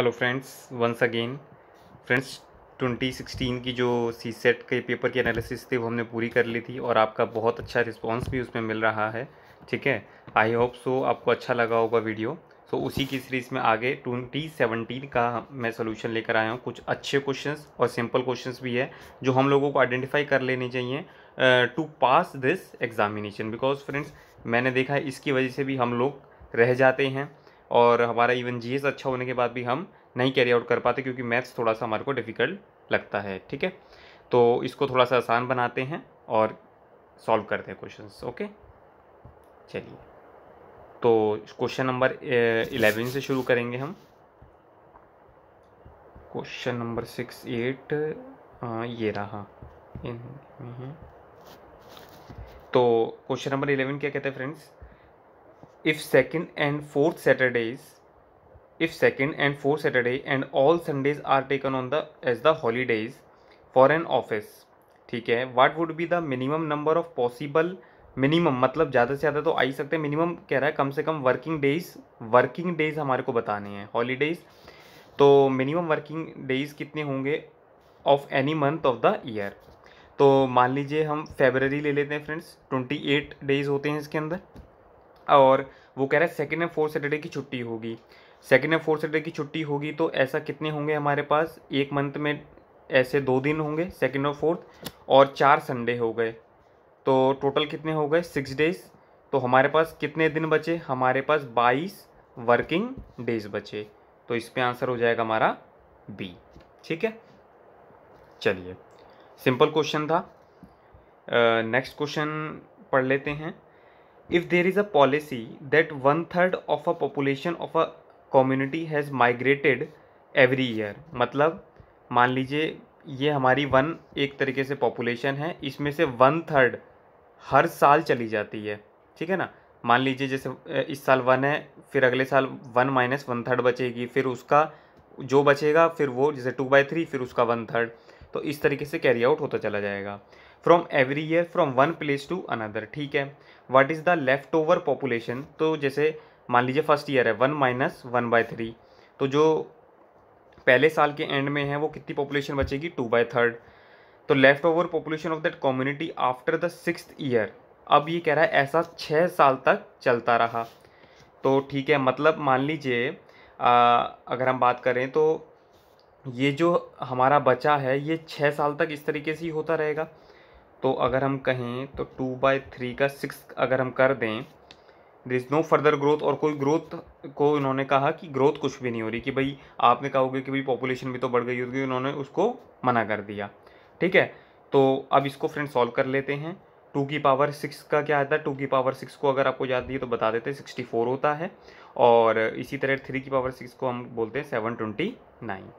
Hello friends once again friends 2016 की जो CSAT के पेपर की एनालिसिस थी वो हमने पूरी कर ली थी और आपका बहुत अच्छा रिस्पांस भी उसमें मिल रहा है ठीक है आई होप सो आपको अच्छा लगा होगा वीडियो सो so, उसी की सीरीज़ में आगे 2017 का मैं सोल्यूशन लेकर आया हूँ कुछ अच्छे क्वेश्चन और सिंपल क्वेश्चन भी है जो हम लोगों को आइडेंटिफाई कर लेने चाहिए to pass this examination because friends मैंने देखा है इसकी वजह से भी हम लोग रह जाते हैं और हमारा इवन जी अच्छा होने के बाद भी हम नहीं कैरी आउट कर पाते क्योंकि मैथ्स थोड़ा सा हमारे को डिफ़िकल्ट लगता है ठीक है तो इसको थोड़ा सा आसान बनाते हैं और सॉल्व करते हैं क्वेश्चन ओके चलिए तो क्वेश्चन नंबर इलेवन से शुरू करेंगे हम क्वेश्चन नंबर सिक्स एट ये रहा इन हम्म। तो क्वेश्चन नंबर इलेवन क्या कहते हैं friends if second and fourth saturdays if second and fourth saturday and all sundays are taken on the as the holidays for an office ठीक है what would be the minimum number of possible minimum मतलब ज़्यादा से ज़्यादा तो आ ही सकते हैं minimum कह रहा है कम से कम वर्किंग डेज वर्किंग डेज हमारे को बताने हैं हॉलीडेज तो मिनिमम वर्किंग डेज कितने होंगे of any month of the year तो मान लीजिए हम फेबररी ले लेते हैं फ्रेंड्स ट्वेंटी एट डेज होते हैं इसके अंदर और वो कह रहे हैं सेकेंड एंड फोर्थ सैटरडे की छुट्टी होगी सेकेंड एंड फोर्थ सैटरडे की छुट्टी होगी तो ऐसा कितने होंगे हमारे पास एक मंथ में ऐसे दो दिन होंगे सेकेंड और फोर्थ और चार संडे हो गए तो टोटल कितने हो गए सिक्स डेज तो हमारे पास कितने दिन बचे हमारे पास बाईस वर्किंग डेज बचे तो इस पर आंसर हो जाएगा हमारा बी ठीक है चलिए सिंपल क्वेश्चन था नेक्स्ट uh, क्वेश्चन पढ़ लेते हैं if there is a policy that one third of a population of a community has migrated every year मतलब मान लीजिए ये हमारी वन एक तरीके से पॉपुलेशन है इसमें से वन थर्ड हर साल चली जाती है ठीक है ना मान लीजिए जैसे इस साल वन है फिर अगले साल वन माइनस वन थर्ड बचेगी फिर उसका जो बचेगा फिर वो जैसे टू बाई थ्री फिर उसका वन थर्ड तो इस तरीके से कैरी आउट होता चला जाएगा from every year from one place to another ठीक है what is the left over population तो जैसे मान लीजिए फर्स्ट ईयर है one minus one by three तो जो पहले साल के एंड में है वो कितनी पॉपुलेशन बचेगी टू बाय थर्ड तो left over population of that community after the six year अब ये कह रहा है ऐसा छः साल तक चलता रहा तो ठीक है मतलब मान लीजिए अगर हम बात करें तो ये जो हमारा बचा है ये छः साल तक इस तरीके से ही होता रहेगा तो अगर हम कहें तो टू बाई थ्री का सिक्स अगर हम कर दें there is no further growth और कोई ग्रोथ को इन्होंने कहा कि ग्रोथ कुछ भी नहीं हो रही कि भाई आपने कहोगे कि भाई पॉपुलेशन भी तो बढ़ गई होगी उन्होंने उसको मना कर दिया ठीक है तो अब इसको फ्रेंड सॉल्व कर लेते हैं टू की पावर सिक्स का क्या आता है टू की पावर सिक्स को अगर आपको याद दिए तो बता देते हैं सिक्सटी फोर होता है और इसी तरह थ्री की पावर सिक्स को हम बोलते हैं सेवन ट्वेंटी नाइन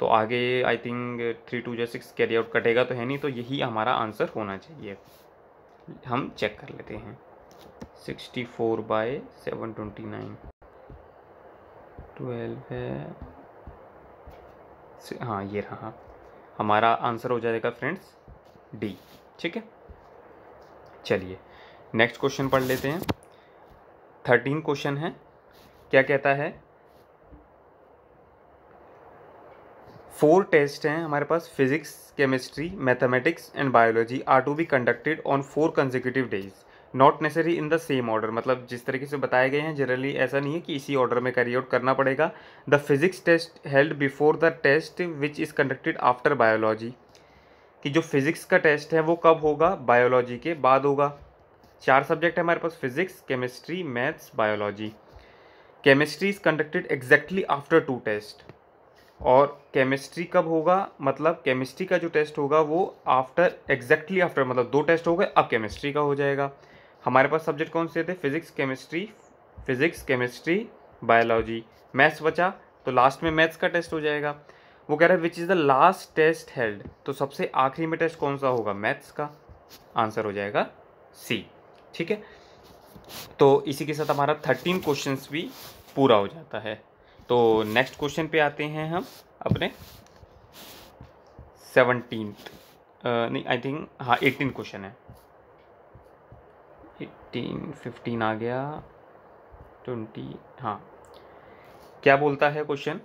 तो आगे आई थिंक थ्री टू जो सिक्स कैरी आउट कटेगा तो है नहीं तो यही हमारा आंसर होना चाहिए हम चेक कर लेते हैं sixty four by seven twenty nine twelve है हाँ ये रहा हमारा आंसर हो जाएगा फ्रेंड्स डी ठीक है चलिए नेक्स्ट क्वेश्चन पढ़ लेते हैं थर्टीन क्वेश्चन है क्या कहता है फोर टेस्ट हैं हमारे पास physics chemistry mathematics and biology are to be conducted on four consecutive days not necessary in the same order मतलब जिस तरीके से बताए गए हैं जनरली ऐसा नहीं है कि इसी ऑर्डर में कैरी आउट करना पड़ेगा the physics test held before the test which is conducted after biology कि जो फिजिक्स का टेस्ट है वो कब होगा बायोलॉजी के बाद होगा चार सब्जेक्ट है हमारे पास physics chemistry maths biology chemistry is conducted exactly after two test और केमिस्ट्री कब होगा मतलब केमिस्ट्री का जो टेस्ट होगा वो आफ्टर एग्जैक्टली आफ्टर मतलब दो टेस्ट हो गए अब केमिस्ट्री का हो जाएगा हमारे पास सब्जेक्ट कौन से थे physics chemistry physics chemistry biology maths बचा तो लास्ट में मैथ्स का टेस्ट हो जाएगा वो कह रहा है which is the last test held तो सबसे आखिरी में टेस्ट कौन सा होगा मैथ्स का आंसर हो जाएगा सी ठीक है तो इसी के साथ हमारा थर्टीन क्वेश्चंस भी पूरा हो जाता है तो नेक्स्ट क्वेश्चन पे आते हैं हम अपने सेवनटीन नहीं आई थिंक हाँ एटीन क्वेश्चन है एटीन फिफ्टीन आ गया ट्वेंटी हाँ क्या बोलता है question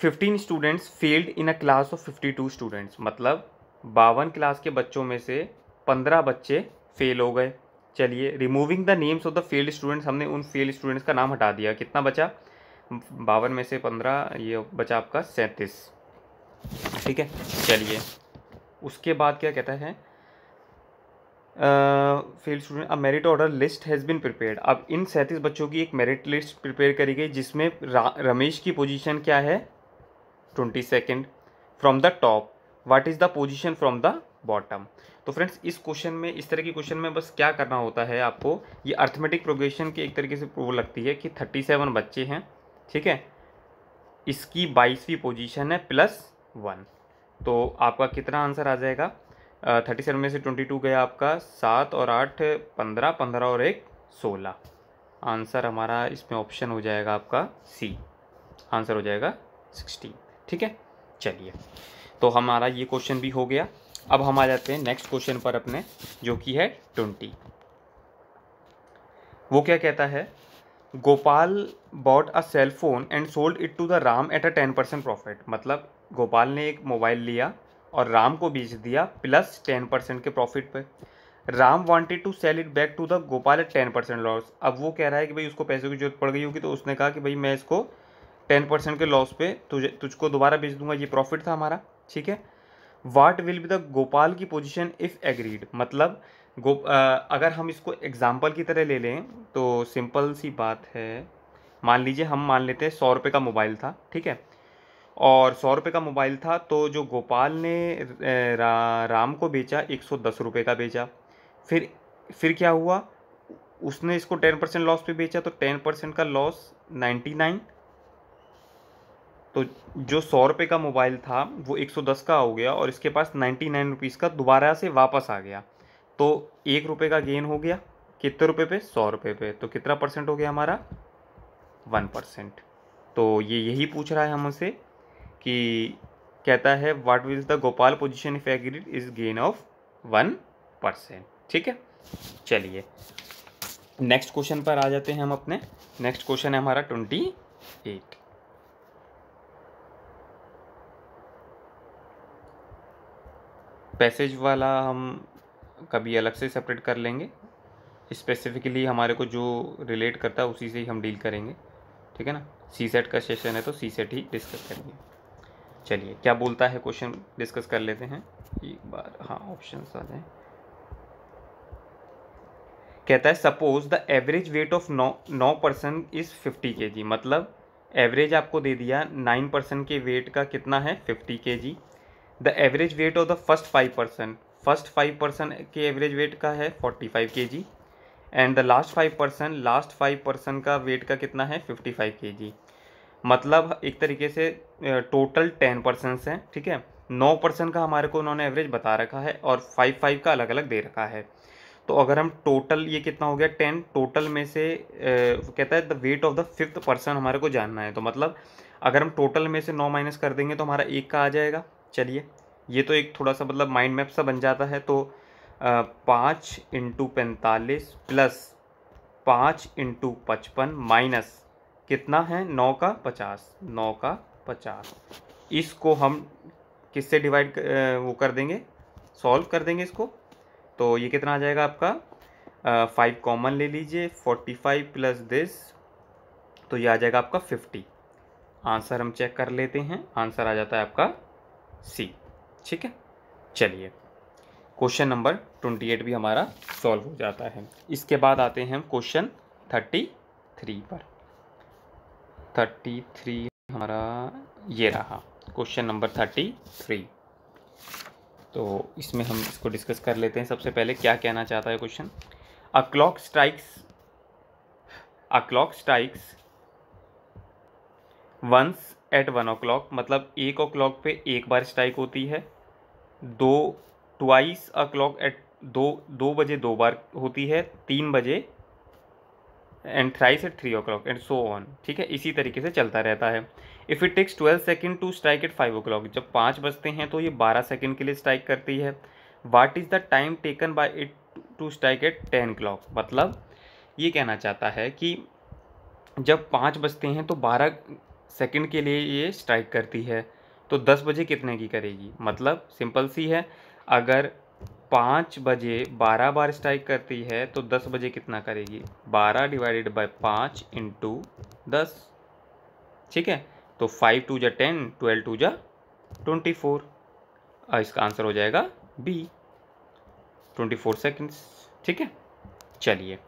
fifteen students failed in a class of fifty two students मतलब बावन क्लास के बच्चों में से पंद्रह बच्चे फेल हो गए चलिए removing the names of the failed students हमने उन फेल्ड स्टूडेंट्स का नाम हटा दिया कितना बचा बावन में से पंद्रह ये बचा आपका सैंतीस ठीक है चलिए उसके बाद क्या कहता है फील्ड स्टूडेंट अब merit order list has been prepared अब इन सैंतीस बच्चों की एक मेरिट लिस्ट प्रिपेयर करी गई जिसमें रमेश की पोजीशन क्या है twenty second from the top what is the position from the bottom तो फ्रेंड्स इस क्वेश्चन में इस तरह के क्वेश्चन में बस क्या करना होता है आपको ये अर्थमेटिक प्रोग्रेशन की एक तरीके से प्रूव लगती है कि थर्टी सेवन बच्चे हैं ठीक है इसकी बाईसवीं पोजीशन है प्लस वन तो आपका कितना आंसर आ जाएगा थर्टी सेवन में से ट्वेंटी टू गया आपका सात और आठ पंद्रह पंद्रह और एक सोलह आंसर हमारा इसमें ऑप्शन हो जाएगा आपका सी आंसर हो जाएगा सिक्सटीन ठीक है चलिए तो हमारा ये क्वेश्चन भी हो गया अब हम आ जाते हैं नेक्स्ट क्वेश्चन पर अपने जो कि है ट्वेंटी वो क्या कहता है Gopal bought a cell phone and sold it to the Ram at a ten percent profit मतलब गोपाल ने एक मोबाइल लिया और राम को बेच दिया प्लस टेन परसेंट के प्रॉफिट पे Ram wanted to sell it back to the Gopal at ten percent loss अब वो कह रहा है कि भाई उसको पैसों की जरूरत पड़ गई होगी तो उसने कहा कि भाई मैं इसको टेन परसेंट के लॉस पे तुझे तुझको दोबारा बेच दूंगा ये प्रॉफिट था हमारा ठीक है what will be the Gopal की पोजिशन इफ़ एग्रीड मतलब गो अगर हम इसको एग्ज़ाम्पल की तरह ले लें तो सिंपल सी बात है मान लीजिए हम मान लेते हैं सौ रुपये का मोबाइल था ठीक है और सौ रुपये का मोबाइल था तो जो गोपाल ने रा, राम को बेचा एक सौ दस रुपये का बेचा फिर फिर क्या हुआ उसने इसको टेन परसेंट लॉस पे बेचा तो टेन परसेंट का लॉस नाइन्टी नाइन तो जो सौ रुपये का मोबाइल था वो एक सौ दस का हो गया और इसके पास नाइन्टी नाइन रुपीज़ का दोबारा से वापस आ गया तो एक रुपये का गेन हो गया कितने रुपये पे सौ रुपये पे तो कितना परसेंट हो गया हमारा वन परसेंट तो ये यही पूछ रहा है हमसे कि कहता है what was the Gopal position if agreed is gain of one percent ठीक है चलिए नेक्स्ट क्वेश्चन पर आ जाते हैं हम अपने नेक्स्ट क्वेश्चन है हमारा ट्वेंटी एट पैसेज वाला हम कभी अलग से सेपरेट कर लेंगे स्पेसिफिकली हमारे को जो रिलेट करता है उसी से ही हम डील करेंगे ठीक है ना सी सेट का सेशन है तो सी सेट ही डिस्कस करेंगे चलिए क्या बोलता है क्वेश्चन डिस्कस कर लेते हैं एक बार हाँ ऑप्शन आ जाए कहता है suppose the average weight of नौ नौ percent is fifty K G मतलब एवरेज आपको दे दिया नाइन परसेंट के वेट का कितना है fifty K G the average weight of the first five percent first five person के एवरेज वेट का है forty five K G and the last five person last five person का weight का कितना है फिफ्टी फाइव के जी मतलब एक तरीके से टोटल टेन पर्सनस हैं ठीक है नौ परसेंट का हमारे को उन्होंने एवरेज बता रखा है और फाइव फाइव का अलग अलग दे रखा है तो अगर हम टोटल ये कितना हो गया टेन टोटल में से आ, कहता है the weight of the fifth person हमारे को जानना है तो मतलब अगर हम टोटल में से नौ माइनस कर देंगे तो हमारा एक का आ जाएगा चलिए ये तो एक थोड़ा सा मतलब माइंड मैप सा बन जाता है तो पाँच इंटू पैंतालीस प्लस पाँच इंटू पचपन माइनस कितना है नौ का पचास नौ का पचास इसको हम किससे डिवाइड वो कर देंगे सॉल्व कर देंगे इसको तो ये कितना आ जाएगा आपका फाइव कॉमन ले लीजिए फोर्टी फाइव प्लस दिस तो ये आ जाएगा आपका फिफ्टी आंसर हम चेक कर लेते हैं आंसर आ जाता है आपका सी ठीक है चलिए क्वेश्चन नंबर ट्वेंटी एट भी हमारा सॉल्व हो जाता है इसके बाद आते हैं हम क्वेश्चन थर्टी थ्री पर थर्टी थ्री हमारा ये रहा क्वेश्चन नंबर थर्टी थ्री तो इसमें हम इसको डिस्कस कर लेते हैं सबसे पहले क्या कहना चाहता है question a clock strikes a clock strikes once at one o मतलब एक ओ क्लॉक पर एक बार स्ट्राइक होती है दो ट्वाइस अ क्लॉक एट दो दो बजे दो बार होती है तीन बजे and thrice at three o'clock and so on ठीक है इसी तरीके से चलता रहता है if it takes twelve second to strike at five o'clock जब पाँच बजते हैं तो ये बारह सेकेंड के लिए स्ट्राइक करती है what is the time taken by it to strike at ten clock मतलब ये कहना चाहता है कि जब पाँच बजते हैं तो बारह सेकंड के लिए ये स्ट्राइक करती है तो दस बजे कितने की करेगी मतलब सिंपल सी है अगर पाँच बजे बारह बार स्ट्राइक करती है तो दस बजे कितना करेगी बारह डिवाइडेड बाई पाँच इंटू दस ठीक है तो फाइव टू जा टेन ट्वेल्व टू जा ट्वेंटी फोर इसका आंसर हो जाएगा बी ट्वेंटी फोर सेकेंड्स ठीक है चलिए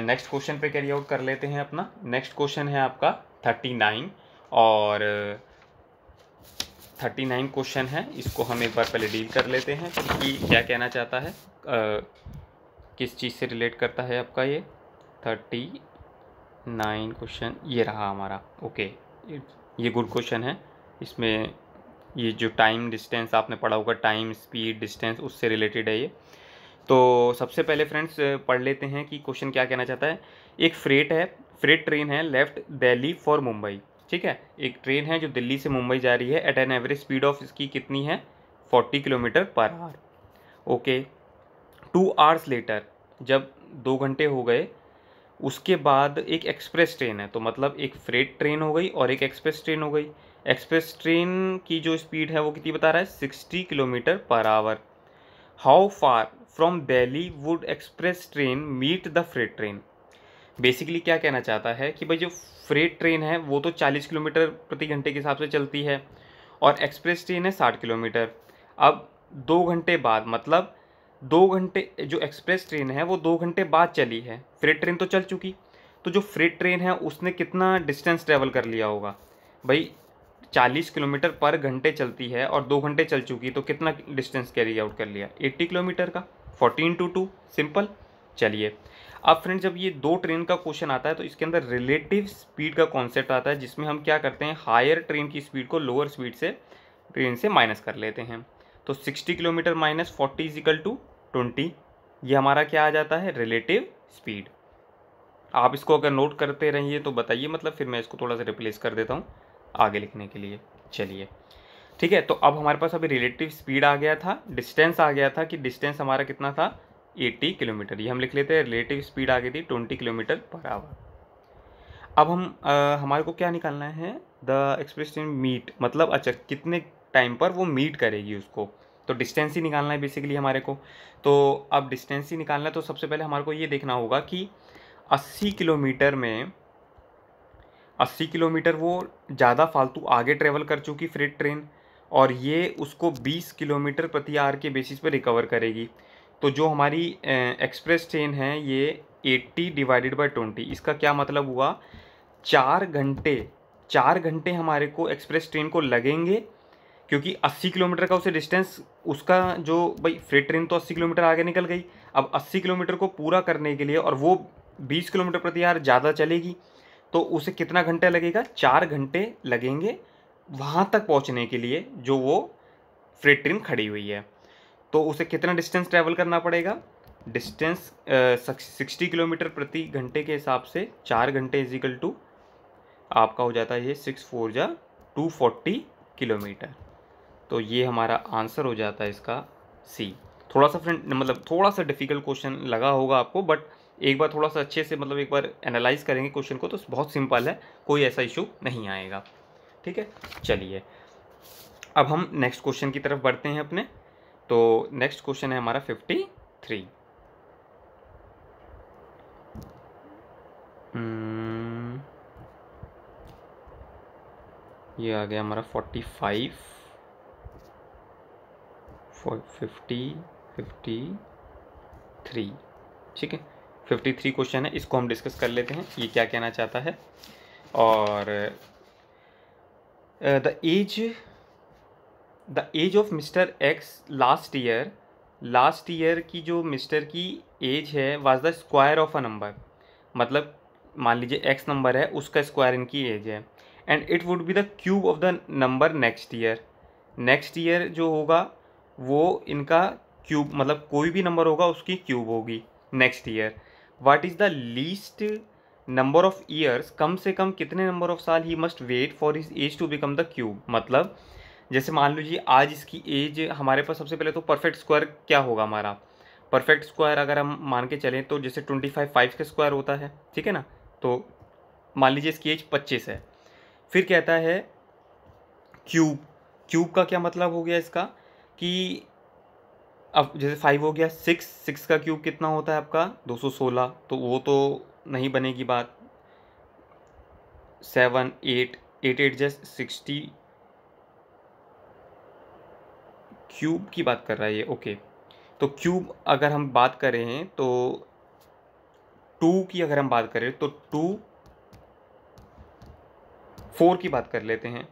नेक्स्ट क्वेश्चन पे कैरी आउट कर लेते हैं अपना नेक्स्ट क्वेश्चन है आपका थर्टी नाइन और थर्टी नाइन क्वेश्चन है इसको हम एक बार पहले डील कर लेते हैं कि क्या कहना चाहता है आ, किस चीज़ से रिलेट करता है आपका ये थर्टी नाइन क्वेश्चन ये रहा हमारा ओके ये गुड क्वेश्चन है इसमें ये जो टाइम डिस्टेंस आपने पढ़ा होगा टाइम स्पीड डिस्टेंस उससे रिलेटेड है ये तो सबसे पहले फ्रेंड्स पढ़ लेते हैं कि क्वेश्चन क्या कहना चाहता है एक फ्रेट है फ्रेट ट्रेन है लेफ्ट दिल्ली फॉर मुंबई ठीक है एक ट्रेन है जो दिल्ली से मुंबई जा रही है at an average speed of इसकी कितनी है forty kilometer per hour okay two hours later जब दो घंटे हो गए उसके बाद एक एक्सप्रेस ट्रेन है तो मतलब एक फ्रेट ट्रेन हो गई और एक एक्सप्रेस ट्रेन हो गई एक्सप्रेस ट्रेन की जो स्पीड है वो कितनी बता रहा है sixty kilometer per hour how far from Delhi would express train meet the freight train basically क्या कहना चाहता है कि भाई जो फ्रेट ट्रेन है वो तो 40 किलोमीटर प्रति घंटे के हिसाब से चलती है और एक्सप्रेस ट्रेन है 60 किलोमीटर अब दो घंटे बाद मतलब दो घंटे जो एक्सप्रेस ट्रेन है वो दो घंटे बाद चली है फ्रेट ट्रेन तो चल चुकी तो जो फ्रेट ट्रेन है उसने कितना डिस्टेंस ट्रेवल कर लिया होगा भाई चालीस किलोमीटर पर घंटे चलती है और दो घंटे चल चुकी तो कितना डिस्टेंस कैरी आउट कर लिया एट्टी किलोमीटर का फोर्टीन टू टू सिंपल चलिए अब फ्रेंड जब ये दो ट्रेन का क्वेश्चन आता है तो इसके अंदर रिलेटिव स्पीड का कॉन्सेप्ट आता है जिसमें हम क्या करते हैं हायर ट्रेन की स्पीड को लोअर स्पीड से ट्रेन से माइनस कर लेते हैं तो sixty kilometer minus forty equal to twenty ये हमारा क्या आ जाता है रिलेटिव स्पीड आप इसको अगर नोट करते रहिए तो बताइए मतलब फिर मैं इसको थोड़ा सा रिप्लेस कर देता हूँ आगे लिखने के लिए चलिए ठीक है तो अब हमारे पास अभी रिलेटिव स्पीड आ गया था डिस्टेंस आ गया था कि डिस्टेंस हमारा कितना था एट्टी किलोमीटर ये हम लिख लेते हैं रिलेटिव स्पीड आ गई थी ट्वेंटी किलोमीटर पर आवर अब हम आ, हमारे को क्या निकालना है द एक्सप्रेस ट्रेन मीट मतलब अच्छा कितने टाइम पर वो मीट करेगी उसको तो डिस्टेंस ही निकालना है बेसिकली हमारे को तो अब डिस्टेंस ही निकालना है तो सबसे पहले हमारे को ये देखना होगा कि 80 किलोमीटर में 80 किलोमीटर वो ज़्यादा फालतू आगे ट्रेवल कर चुकी फ्रेट ट्रेन और ये उसको 20 किलोमीटर प्रति आवर के बेसिस पर रिकवर करेगी तो जो हमारी एक्सप्रेस ट्रेन है ये एट्टी डिवाइडेड बाई ट्वेंटी इसका क्या मतलब हुआ चार घंटे चार घंटे हमारे को एक्सप्रेस ट्रेन को लगेंगे क्योंकि 80 किलोमीटर का उसे डिस्टेंस उसका जो भाई फ्रेट ट्रेन तो 80 किलोमीटर आगे निकल गई अब 80 किलोमीटर को पूरा करने के लिए और वो 20 किलोमीटर प्रति आर ज़्यादा चलेगी तो उसे कितना घंटा लगेगा चार घंटे लगेंगे वहाँ तक पहुँचने के लिए जो वो फ्रेट ट्रेन खड़ी हुई है तो उसे कितना डिस्टेंस ट्रैवल करना पड़ेगा डिस्टेंस सिक्सटी किलोमीटर प्रति घंटे के हिसाब से चार घंटे इजिकल टू आपका हो जाता है ये सिक्स फोर जा टू फोर्टी किलोमीटर तो ये हमारा आंसर हो जाता है इसका सी थोड़ा सा फ्रेंड मतलब थोड़ा सा डिफ़िकल्ट क्वेश्चन लगा होगा आपको बट एक बार थोड़ा सा अच्छे से मतलब एक बार एनालाइज करेंगे क्वेश्चन को तो बहुत सिंपल है कोई ऐसा इशू नहीं आएगा ठीक है चलिए अब हम नेक्स्ट क्वेश्चन की तरफ बढ़ते हैं अपने तो नेक्स्ट क्वेश्चन है हमारा फिफ्टी थ्री hmm. ये आ गया हमारा forty five fifty fifty three ठीक है फिफ्टी थ्री क्वेश्चन है इसको हम डिस्कस कर लेते हैं ये क्या कहना चाहता है और the uh, age the age of mister X last year last year की जो मिस्टर की एज है was the square of a number मतलब मान लीजिए एक्स नंबर है उसका स्क्वायर इनकी एज है and it would be the cube of the number next year next year जो होगा वो इनका क्यूब मतलब कोई भी नंबर होगा उसकी क्यूब होगी next year what is the least number of years कम से कम कितने नंबर ऑफ साल he must wait for his age to become the cube मतलब जैसे मान लीजिए आज इसकी एज हमारे पास सबसे पहले तो परफेक्ट स्क्वायर क्या होगा हमारा परफेक्ट स्क्वायर अगर हम मान के चलें तो जैसे ट्वेंटी फाइव फाइव का स्क्वायर होता है ठीक है ना तो मान लीजिए इसकी एज पच्चीस है फिर कहता है क्यूब क्यूब का क्या मतलब हो गया इसका कि अब जैसे फाइव हो गया सिक्स सिक्स का क्यूब कितना होता है आपका दो सौ सोलह तो वो तो नहीं बनेगी बात seven eight eight eight just sixty cube की बात कर रहा है ये ओके तो क्यूब अगर हम बात करें तो टू की अगर हम बात करें तो टू फोर की बात कर लेते हैं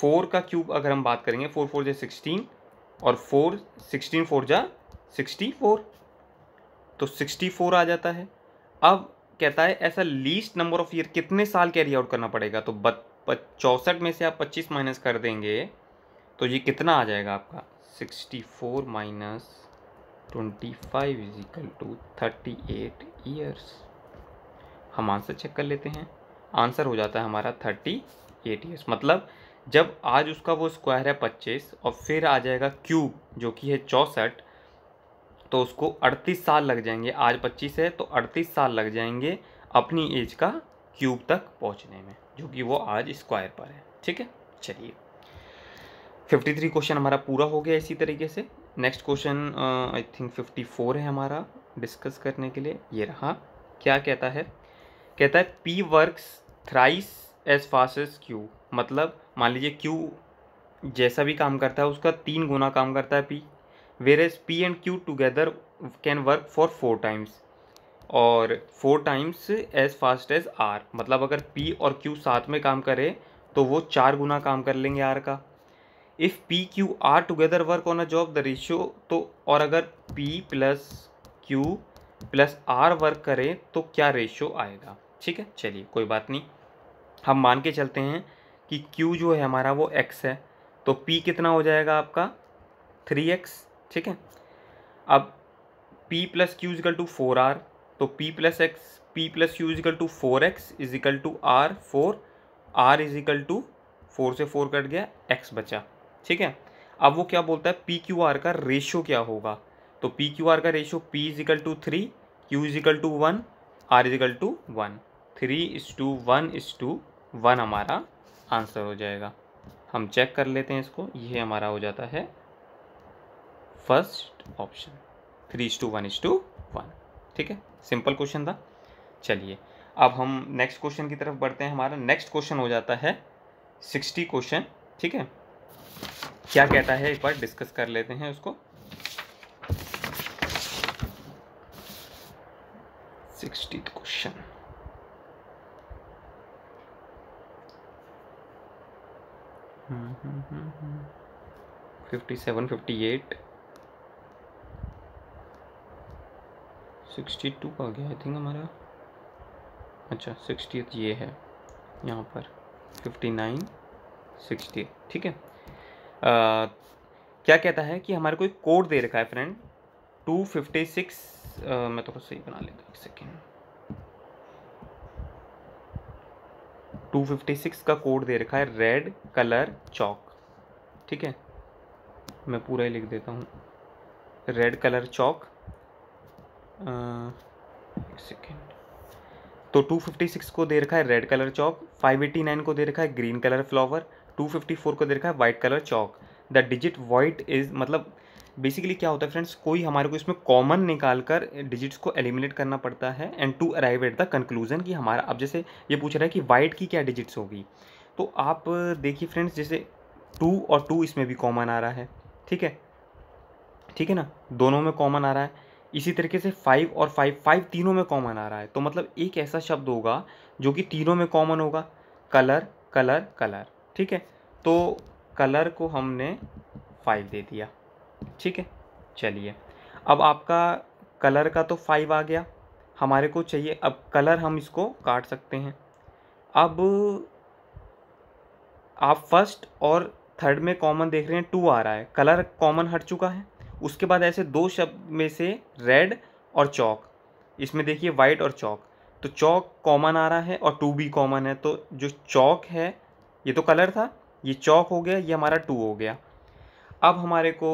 फोर का क्यूब अगर हम बात करेंगे फोर फोर जा सिक्सटीन और फोर सिक्सटीन फोर जा सिक्सटी फोर तो सिक्सटी फोर आ जाता है अब कहता है ऐसा लीस्ट नंबर ऑफ ईयर कितने साल कैरी आउट करना पड़ेगा तो बत चौंसठ में से आप पच्चीस माइनस कर देंगे तो ये कितना आ जाएगा आपका sixty four minus twenty five is equal to thirty eight years हम आंसर चेक कर लेते हैं आंसर हो जाता है हमारा थर्टी एट ईयर्स मतलब जब आज उसका वो स्क्वायर है पच्चीस और फिर आ जाएगा क्यूब जो कि है चौंसठ तो उसको अड़तीस साल लग जाएंगे आज पच्चीस है तो अड़तीस साल लग जाएंगे अपनी एज का क्यूब तक पहुंचने में जो कि वो आज स्क्वायर पर है ठीक है चलिए फिफ्टी थ्री क्वेश्चन हमारा पूरा हो गया इसी तरीके से next question I think fifty four है हमारा डिस्कस करने के लिए ये रहा क्या कहता है कहता है P works thrice as fast as Q मतलब मान लीजिए क्यू जैसा भी काम करता है उसका तीन गुना काम करता है P were as P and Q together can work for four times और four times as fast as R मतलब अगर पी और क्यू साथ में काम करे तो वो चार गुना काम कर लेंगे आर का if P Q R together work on a job the ratio तो और अगर P plus Q plus R work करें तो क्या रेशियो आएगा ठीक है चलिए कोई बात नहीं हम मान के चलते हैं कि Q जो है हमारा वो X है तो P कितना हो जाएगा आपका थ्री एक्स ठीक है अब P plus Q equal to four R तो P plus X P plus Q equal to four X equal to R four R equal to four से फोर कट गया एक्स बचा ठीक है अब वो क्या बोलता है पी क्यू आर का रेशो क्या होगा तो पी क्यू आर का ratio P equal to three Q equal to one R equal to one three is to one is to one हमारा आंसर हो जाएगा हम चेक कर लेते हैं इसको ये हमारा हो जाता है first option three is to one is to one ठीक है सिंपल क्वेश्चन था चलिए अब हम नेक्स्ट क्वेश्चन की तरफ बढ़ते हैं हमारा नेक्स्ट क्वेश्चन हो जाता है सिक्सटी क्वेश्चन ठीक है क्या कहता है एक बार डिस्कस कर लेते हैं उसको sixty question fifty seven fifty eight sixty two आ गया आई थिंक हमारा अच्छा सिक्सटी ये है यहाँ पर फिफ्टी नाइन सिक्सटी ठीक है क्या कहता है कि हमारे को एक कोड दे रखा है फ्रेंड टू फिफ्टी सिक्स मैं थोड़ा तो सही बना लेता हूँ एक सेकेंड टू फिफ्टी सिक्स का कोड दे रखा है रेड कलर चौक ठीक है मैं पूरा ही लिख देता हूँ रेड कलर चौक एक सेकेंड तो 256 को दे रखा है रेड कलर चौक 589 को दे रखा है green colour flower two fifty four को दे रखा है वाइट कलर चौक द डिजिट वाइट इज़ मतलब बेसिकली क्या होता है फ्रेंड्स कोई हमारे को इसमें कॉमन निकाल कर डिजिट्स को एलिमिनेट करना पड़ता है and to arrive at the conclusion कि हमारा अब जैसे ये पूछ रहा है कि वाइट की क्या डिजिट्स होगी तो आप देखिए फ्रेंड्स जैसे टू और टू इसमें भी कॉमन आ रहा है ठीक है ठीक है ना दोनों में कॉमन आ रहा है इसी तरीके से फाइव और फाइव फाइव तीनों में कॉमन आ रहा है तो मतलब एक ऐसा शब्द होगा जो कि तीनों में कॉमन होगा कलर कलर कलर ठीक है तो कलर को हमने फाइव दे दिया ठीक है चलिए अब आपका कलर का तो फाइव आ गया हमारे को चाहिए अब कलर हम इसको काट सकते हैं अब आप फर्स्ट और थर्ड में कॉमन देख रहे हैं टू आ रहा है कलर कॉमन हट चुका है उसके बाद ऐसे दो शब्द में से रेड और चौक इसमें देखिए वाइट और चौक तो चौक कॉमन आ रहा है और टू भी कॉमन है तो जो चौक है ये तो कलर था ये चौक हो गया ये हमारा टू हो गया अब हमारे को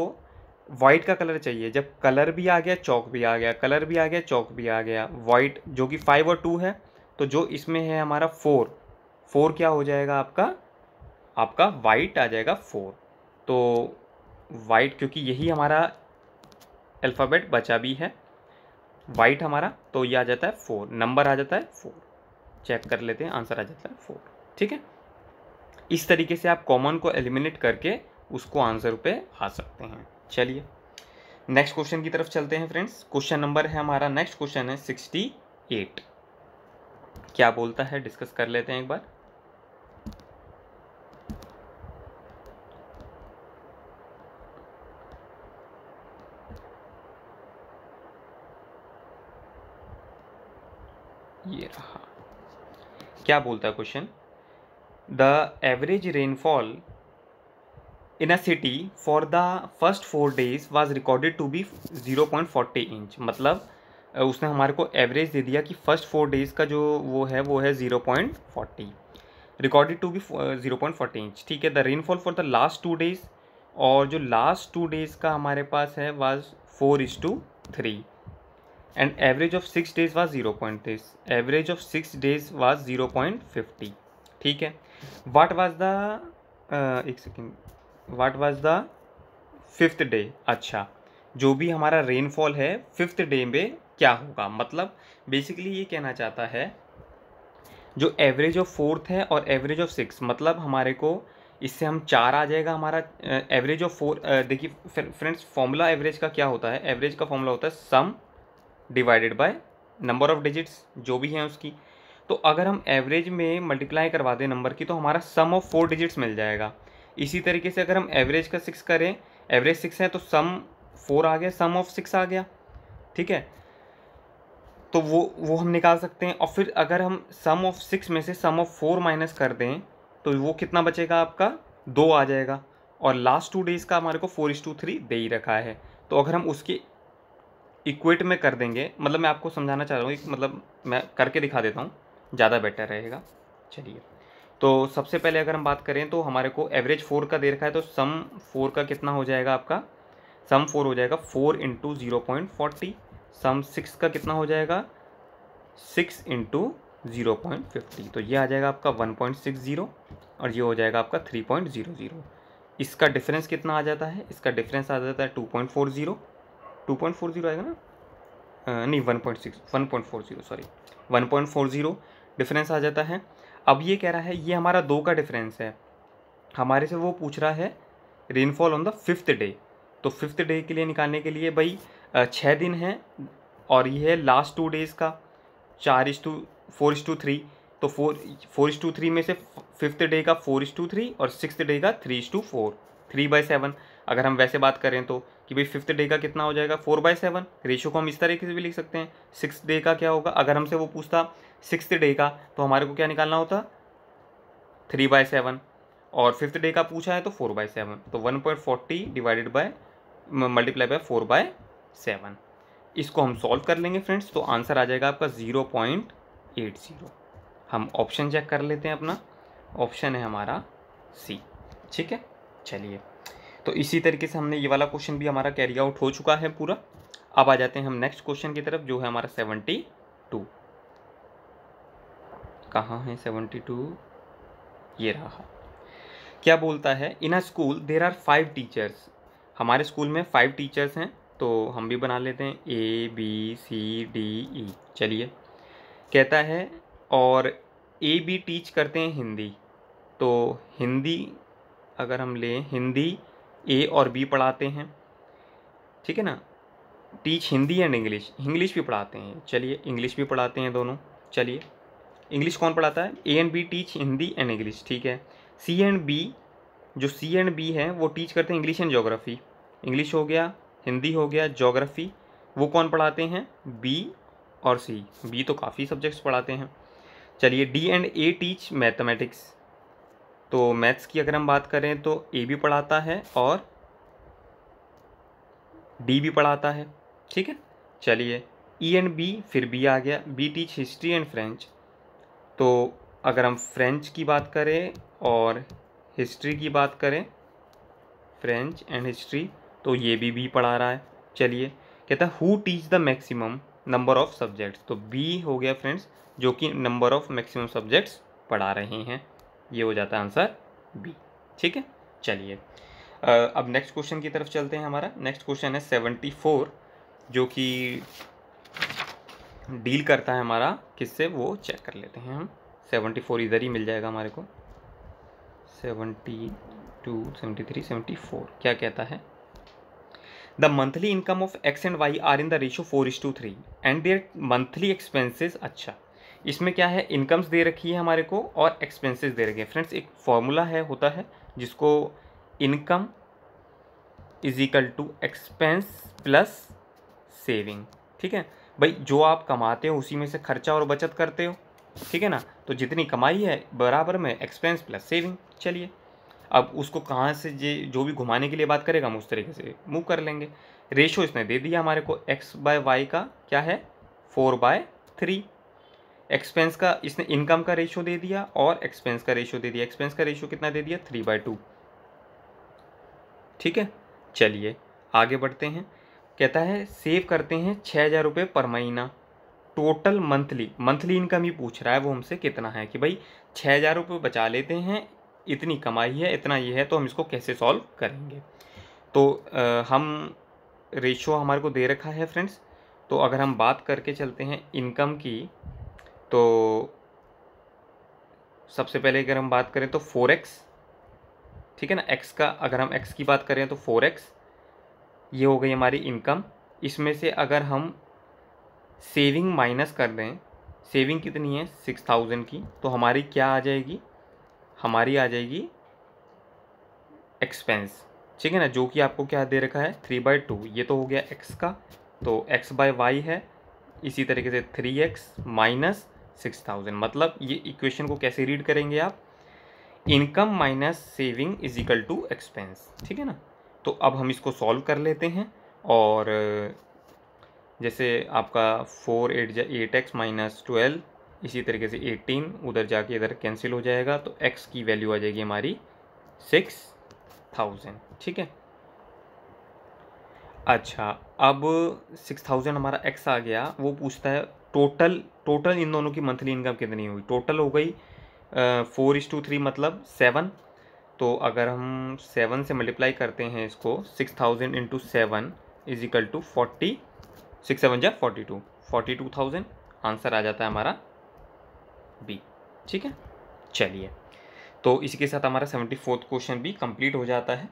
वाइट का कलर चाहिए जब कलर भी आ गया चौक भी आ गया कलर भी आ गया चौक भी आ गया वाइट जो कि फाइव और टू है तो जो इसमें है हमारा फोर फोर क्या हो जाएगा आपका आपका वाइट आ जाएगा फोर तो वाइट क्योंकि यही हमारा अल्फ़ाबेट बचा भी है वाइट हमारा तो ये आ जाता है फोर नंबर आ जाता है फोर चेक कर लेते हैं आंसर आ जाता है फोर ठीक है इस तरीके से आप कॉमन को एलिमिनेट करके उसको आंसर पे आ सकते हैं चलिए नेक्स्ट क्वेश्चन की तरफ चलते हैं फ्रेंड्स क्वेश्चन नंबर है हमारा नेक्स्ट क्वेश्चन है सिक्सटी एट क्या बोलता है डिस्कस कर लेते हैं एक बार ये रहा क्या बोलता है question the average rainfall in a city for the first four days was recorded to be 0.40 inch मतलब उसने हमारे को एवरेज दे दिया कि फर्स्ट फोर डेज़ का जो वो है वो है zero point forty recorded to be zero point forty inch ठीक है the rainfall for the last two days और जो लास्ट टू डेज़ का हमारे पास है was four is to three and average of six days was zero point average of six days was zero point fifty ठीक है what was the एक second what was the fifth day अच्छा जो भी हमारा रेनफॉल है fifth day में क्या होगा मतलब बेसिकली ये कहना चाहता है जो एवरेज ऑफ फोर्थ है और एवरेज ऑफ सिक्स मतलब हमारे को इससे हम चार आ जाएगा हमारा एवरेज ऑफ फोर देखिए फ्रेंड्स फॉर्मूला एवरेज का क्या होता है एवरेज का फॉर्मूला होता है sum divided by number of digits जो भी हैं उसकी तो अगर हम एवरेज में मल्टीप्लाई करवा दें नंबर की तो हमारा सम ऑफ फोर डिजिट्स मिल जाएगा इसी तरीके से अगर हम एवरेज का सिक्स करें एवरेज सिक्स है तो सम फोर आ गया सम ऑफ सिक्स आ गया ठीक है तो वो वो हम निकाल सकते हैं और फिर अगर हम सम ऑफ सिक्स में से सम ऑफ फोर माइनस कर दें तो वो कितना बचेगा आपका दो आ जाएगा और लास्ट टू डेज़ का हमारे को फोर इस टू थ्री दे ही रखा है तो अगर हम उसके इक्वेट में कर देंगे मतलब मैं आपको समझाना चाह रहा हूँ मतलब मैं करके दिखा देता हूँ ज़्यादा बेटर रहेगा चलिए तो सबसे पहले अगर हम बात करें तो हमारे को एवरेज फोर का दे रखा है तो सम फोर का कितना हो जाएगा आपका सम फोर हो जाएगा four into zero point forty sum six का कितना हो जाएगा six into zero point fifty तो ये आ जाएगा आपका वन पॉइंट सिक्स ज़ीरो और ये हो जाएगा आपका थ्री पॉइंट ज़ीरो ज़ीरो इसका डिफरेंस कितना आ जाता है इसका डिफरेंस आ जाता है two point four zero two point four zero आएगा ना नहीं one point six one point four zero sorry one point four zero difference आ जाता है अब ये कह रहा है ये हमारा दो का डिफरेंस है हमारे से वो पूछ रहा है rainfall on the fifth day तो फिफ्थ डे के लिए निकालने के लिए भाई छः दिन है और ये है लास्ट टू डेज़ का चार is to four is to three तो four four is to three में से फिफ्थ डे का फोर इस टू थ्री और सिक्स डे का three is to four three by seven अगर हम वैसे बात करें तो कि भाई फिफ्थ डे का कितना हो जाएगा फोर बाई सेवन रेशो को हम इस तरीके से भी लिख सकते हैं सिक्स डे का क्या होगा अगर हमसे वो पूछता सिक्स डे का तो हमारे को क्या निकालना होता थ्री बाय सेवन और फिफ्थ डे का पूछा है तो फोर बाय सेवन तो one point forty divided by multiply by four by seven इसको हम सॉल्व कर लेंगे फ्रेंड्स तो आंसर आ जाएगा आपका ज़ीरो पॉइंट एट ज़ीरो हम ऑप्शन चेक कर लेते हैं अपना ऑप्शन है हमारा सी ठीक है चलिए तो इसी तरीके से हमने ये वाला क्वेश्चन भी हमारा कैरी आउट हो चुका है पूरा अब आ जाते हैं हम नेक्स्ट क्वेश्चन की तरफ जो है हमारा सेवेंटी कहाँ है सेवेंटी टू ये रहा क्या बोलता है in a school there are five teachers हमारे स्कूल में फाइव टीचर्स हैं तो हम भी बना लेते हैं A B C D E चलिए कहता है और ए बी टीच करते हैं हिंदी तो हिंदी अगर हम लें हिंदी ए और बी पढ़ाते हैं ठीक है ना teach Hindi and English English भी पढ़ाते हैं चलिए इंग्लिश भी पढ़ाते हैं दोनों चलिए इंग्लिश कौन पढ़ाता है A and B teach Hindi and English ठीक है सी एंड बी जो सी एंड बी है वो टीच करते हैं इंग्लिश एंड जोग्राफ़ी इंग्लिश हो गया हिंदी हो गया जोग्राफ़ी वो कौन पढ़ाते हैं बी और सी बी तो काफ़ी सब्जेक्ट्स पढ़ाते हैं चलिए D and A teach mathematics तो मैथ्स की अगर हम बात करें तो ए भी पढ़ाता है और डी भी पढ़ाता है ठीक है चलिए ई एंड बी फिर बी आ गया B teach history and French तो अगर हम फ्रेंच की बात करें और हिस्ट्री की बात करें फ्रेंच एंड हिस्ट्री तो ये भी बी पढ़ा रहा है चलिए कहता है who teach the maximum number of subjects तो बी हो गया फ्रेंड्स जो कि नंबर ऑफ़ मैक्सिमम सब्जेक्ट्स पढ़ा रहे हैं ये हो जाता है आंसर बी ठीक है चलिए अब नेक्स्ट क्वेश्चन की तरफ चलते हैं हमारा नेक्स्ट क्वेश्चन है सेवेंटी फोर जो कि डील करता है हमारा किससे वो चेक कर लेते हैं हम सेवेंटी फोर इधर ही मिल जाएगा हमारे को seventy two seventy three seventy four क्या कहता है the monthly income of X and Y are in the ratio four is to three and their monthly expenses अच्छा इसमें क्या है इनकम्स दे रखी है हमारे को और एक्सपेंसेस दे रखे हैं फ्रेंड्स एक फॉर्मूला है होता है जिसको income is equal to expense plus saving ठीक है भाई जो आप कमाते हो उसी में से खर्चा और बचत करते हो ठीक है ना तो जितनी कमाई है बराबर में एक्सपेंस प्लस सेविंग चलिए अब उसको कहाँ से जे जो भी घुमाने के लिए बात करेगा हम उस तरीके से मूव कर लेंगे रेशो इसने दे दिया हमारे को एक्स बाय वाई का क्या है फोर बाय थ्री एक्सपेंस का इसने इनकम का रेशो दे दिया और एक्सपेंस का रेशो दे दिया एक्सपेंस का रेशो कितना दे दिया थ्री बाय टू ठीक है चलिए आगे बढ़ते हैं कहता है सेव करते हैं छः हज़ार रुपये पर महीना टोटल मंथली मंथली इनकम ही पूछ रहा है वो हमसे कितना है कि भाई छः हज़ार रुपये बचा लेते हैं इतनी कमाई है इतना ये है तो हम इसको कैसे सॉल्व करेंगे तो आ, हम रेशो हमारे को दे रखा है फ्रेंड्स तो अगर हम बात करके चलते हैं इनकम की तो सबसे पहले अगर हम बात करें तो फोर एक्स ठीक है ना एक्स का अगर हम एक्स की बात करें तो फोर एक्स ये हो गई हमारी इनकम इसमें से अगर हम सेविंग माइनस कर दें सेविंग कितनी है सिक्स थाउजेंड की तो हमारी क्या आ जाएगी हमारी आ जाएगी एक्सपेंस ठीक है ना जो कि आपको क्या दे रखा है थ्री बाई टू ये तो हो गया एक्स का तो एक्स बाय वाई है इसी तरीके से three X minus six thousand मतलब ये इक्वेशन को कैसे रीड करेंगे आप income minus saving is equal to expense ठीक है ना तो अब हम इसको सॉल्व कर लेते हैं और जैसे आपका फोर एट जा एट एक्स माइनस ट्वेल्व इसी तरीके से एटीन उधर जाके इधर कैंसिल हो जाएगा तो एक्स की वैल्यू आ जाएगी हमारी सिक्स थाउजेंड ठीक है अच्छा अब सिक्स थाउजेंड हमारा एक्स आ गया वो पूछता है टोटल टोटल इन दोनों की मंथली इनकम कितनी हुई टोटल हो गई फोर इज टू थ्री मतलब सेवन तो अगर हम सेवन से मल्टीप्लाई करते हैं इसको six thousand into seven is equal to forty six seven जै forty two forty two thousand answer आ जाता है हमारा बी ठीक है चलिए तो इसी के साथ हमारा सेवेंटी फोर्थ क्वेश्चन भी कंप्लीट हो जाता है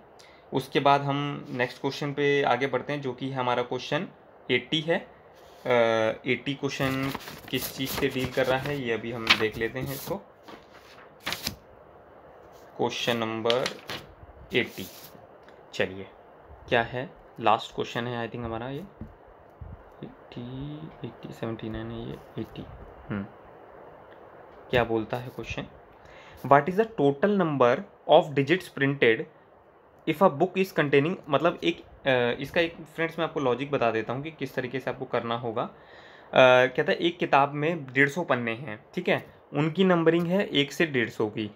उसके बाद हम नेक्स्ट क्वेश्चन पे आगे बढ़ते हैं जो कि हमारा क्वेश्चन एट्टी है एट्टी क्वेश्चन किस चीज़ से डील कर रहा है ये अभी हम देख लेते हैं इसको क्वेश्चन नंबर एट्टी चलिए क्या है लास्ट क्वेश्चन है आई थिंक हमारा ये एट्टी एट्टी सेवेंटी नाइन है ये एट्टी हम्म। क्या बोलता है question what is the total number of digits printed if a book is containing मतलब एक इसका एक फ्रेंड्स मैं आपको लॉजिक बता देता हूँ कि किस तरीके से आपको करना होगा कहता है एक किताब में डेढ़ सौ पन्ने हैं ठीक है उनकी नंबरिंग है एक से डेढ़ सौ की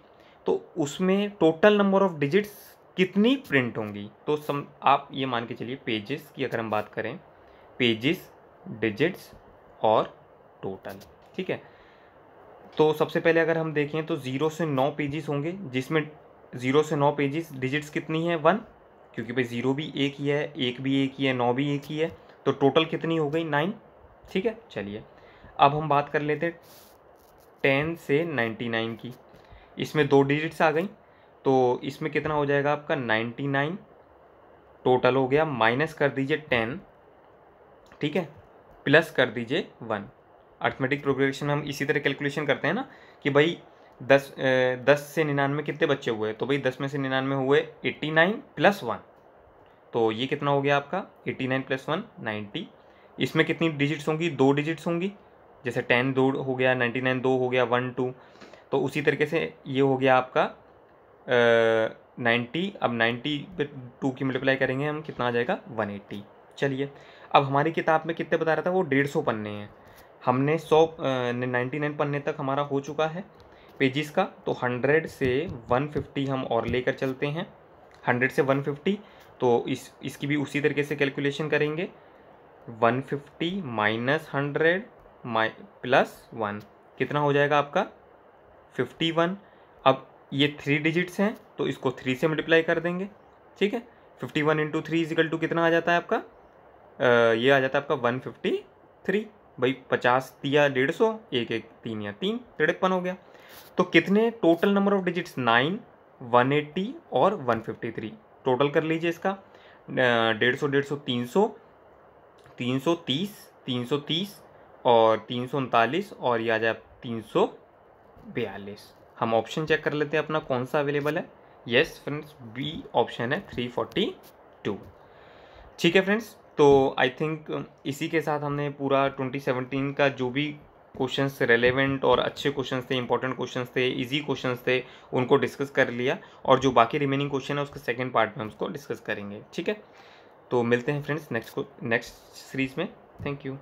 तो उसमें टोटल नंबर ऑफ डिजिट्स कितनी प्रिंट होंगी तो सम आप ये मान के चलिए पेजेस की अगर हम बात करें पेजेस डिजिट्स और टोटल ठीक है तो सबसे पहले अगर हम देखें तो ज़ीरो से नौ पेजेस होंगे जिसमें ज़ीरो से नौ पेजेस डिजिट्स कितनी है वन क्योंकि भाई ज़ीरो भी एक ही है एक भी एक ही है नौ भी एक ही है तो टोटल कितनी हो गई नाइन ठीक है चलिए अब हम बात कर लेते हैं टेन से नाइन्टी नाइन की इसमें दो डिजिट्स आ गई तो इसमें कितना हो जाएगा आपका नाइन्टी नाइन टोटल हो गया माइनस कर दीजिए टेन ठीक है प्लस कर दीजिए वन अर्थमेटिक प्रोग्रेशन में हम इसी तरह कैलकुलेशन करते हैं ना कि भाई दस ए, दस से निन्यानवे कितने बच्चे हुए तो भाई दस में से निन्यानवे हुए एट्टी नाइन प्लस वन तो ये कितना हो गया आपका eighty nine plus one ninety इसमें कितनी डिजिट्स होंगी दो डिजिट्स होंगी जैसे टेन दो हो गया नाइन्टी नाइन दो हो गया वन टू तो उसी तरीके से ये हो गया आपका नाइन्टी अब नाइन्टी पे टू की मल्टीप्लाई करेंगे हम कितना आ जाएगा वन एट्टी चलिए अब हमारी किताब में कितने बता रहा था वो डेढ़ सौ पन्ने हैं हमने सौ नाइन्टी नाइन पन्ने तक हमारा हो चुका है पेजेस का तो हंड्रेड से वन फिफ्टी हम और लेकर चलते हैं हंड्रेड से वन फिफ्टी तो इस इसकी भी उसी तरीके से कैलकुलेशन करेंगे वन फिफ्टी माइनस हंड्रेड माइ प्लस वन कितना हो जाएगा आपका फिफ्टी वन अब ये थ्री डिजिट्स हैं तो इसको थ्री से मल्टीप्लाई कर देंगे ठीक है fifty one into three is equal to कितना आ जाता है आपका आ, ये आ जाता है आपका वन फिफ्टी थ्री भाई पचास तिया डेढ़ सौ एक एक तीन या तीन तिरपन हो गया तो कितने total number of digits nine one eighty और वन फिफ्टी थ्री टोटल कर लीजिए इसका डेढ़ सौ डेढ़ सौ तीन सौ तीन सौ तीस तीन सौ तीस और तीन सौ उनतालीस और ये आ जाए तीन सौ बयालीस हम ऑप्शन चेक कर लेते हैं अपना कौन सा अवेलेबल है यस फ्रेंड्स बी ऑप्शन है थ्री फोर्टी टू ठीक है फ्रेंड्स तो आई थिंक um, इसी के साथ हमने पूरा ट्वेंटी सेवनटीन का जो भी क्वेश्चंस रेलेवेंट और अच्छे क्वेश्चंस थे इंपॉर्टेंट क्वेश्चंस थे इजी क्वेश्चंस थे उनको डिस्कस कर लिया और जो बाकी रिमेनिंग क्वेश्चन है उसके सेकेंड पार्ट में हम उसको डिस्कस करेंगे ठीक है तो मिलते हैं फ्रेंड्स नेक्स्ट नेक्स्ट सीरीज़ में थैंक यू